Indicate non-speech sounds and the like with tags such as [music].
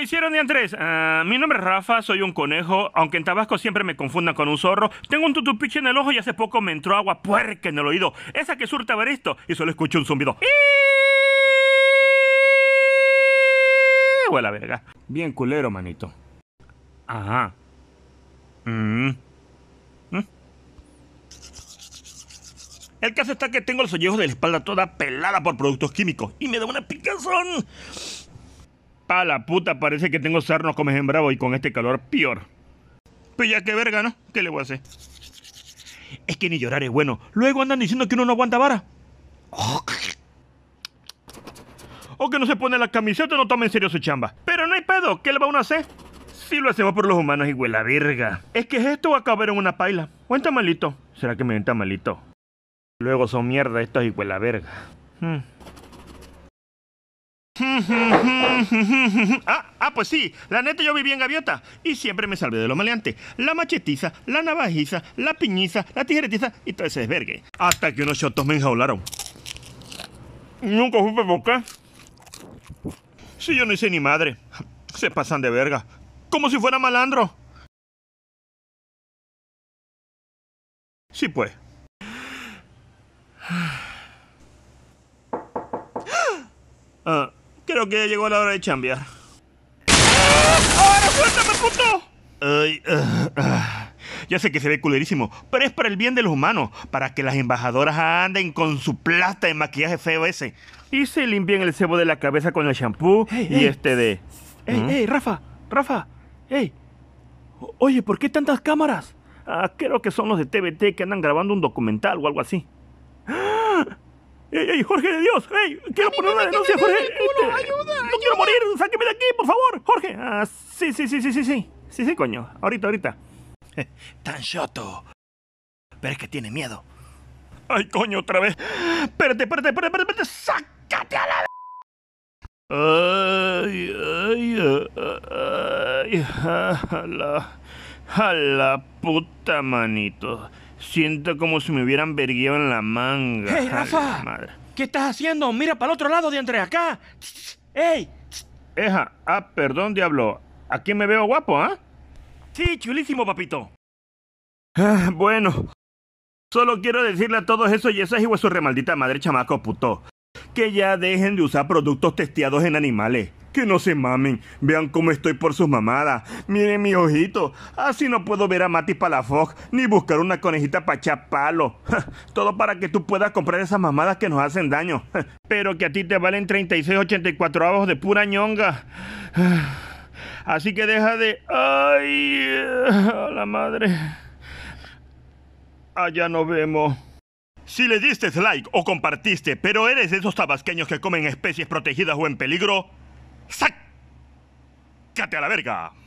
¿Qué hicieron de Andrés? Ah, mi nombre es Rafa, soy un conejo, aunque en Tabasco siempre me confundan con un zorro. Tengo un tutupiche en el ojo y hace poco me entró agua puerca en el oído. Esa que surta esto y solo escuché un zumbido. Huele la verga. Bien culero, manito. Ajá. Mm. Mm. El caso está que tengo los sollejo de la espalda toda pelada por productos químicos y me da una picazón. A la puta, parece que tengo sarnos como en bravo y con este calor peor. Pues ya que verga, ¿no? ¿Qué le voy a hacer? Es que ni llorar es bueno. Luego andan diciendo que uno no aguanta vara. O que no se pone la camiseta no toma en serio su chamba. Pero no hay pedo, ¿qué le va a uno a hacer? Si lo hacemos por los humanos, y la verga. Es que esto va a caber en una paila. cuenta malito? ¿Será que me entra malito? Luego son mierda estos, y la verga. Hmm. Ah, ah, pues sí, la neta yo viví en Gaviota y siempre me salvé de lo maleante. La machetiza, la navajiza, la piñiza, la tijeretiza y todo ese desvergue. Hasta que unos chotos me enjaularon. Nunca supe por qué. Si yo no hice ni madre. Se pasan de verga. Como si fuera malandro. Sí, pues. Creo que ya llegó la hora de chambear. ¡Ahora suéltame, puto! Ay, ah, ah. Ya sé que se ve culerísimo, pero es para el bien de los humanos, para que las embajadoras anden con su plata de maquillaje feo ese. Y se limpien el cebo de la cabeza con el shampoo y este de... ¡Ey, ¿Mm? ey, Rafa! ¡Rafa! ¡Ey! Oye, ¿por qué tantas cámaras? Ah, creo que son los de TVT que andan grabando un documental o algo así. ¡Ey, ey, Jorge de Dios! ¡Ey! ¡Quiero poner una denuncia, Jorge! Culo, este, ayuda, ¡No quiero morir! ¡Sáqueme de aquí, por favor! ¡Jorge! Ah, sí, sí, sí, sí, sí, sí. Sí, sí, coño. Ahorita, ahorita. Eh, tan choto. Pero es que tiene miedo. ¡Ay, coño, otra vez! ¡Espérate, espérate, espérate, espérate! ¡Sácate a la... Ay, ay, ay, ay, a la, a la puta manito. Siento como si me hubieran verguido en la manga. ¡Hey, Rafa! ¿Qué estás haciendo? Mira para el otro lado de entre acá. ¡Ey! Eja, ah, perdón, diablo. Aquí me veo guapo, ¿ah? ¿eh? Sí, chulísimo, papito. Ah, bueno. Solo quiero decirle a todos esos y esas y su remaldita madre chamaco puto. Que ya dejen de usar productos testeados en animales. Que no se mamen. Vean cómo estoy por sus mamadas. Miren mi ojito. Así no puedo ver a Mati Palafox ni buscar una conejita para [laughs] Todo para que tú puedas comprar esas mamadas que nos hacen daño. [laughs] Pero que a ti te valen 36.84 avos de pura ñonga. [sighs] Así que deja de... ¡Ay! [sighs] A la madre. Allá nos vemos. Si le diste like o compartiste, pero eres de esos tabasqueños que comen especies protegidas o en peligro, ¡Sácate a la verga!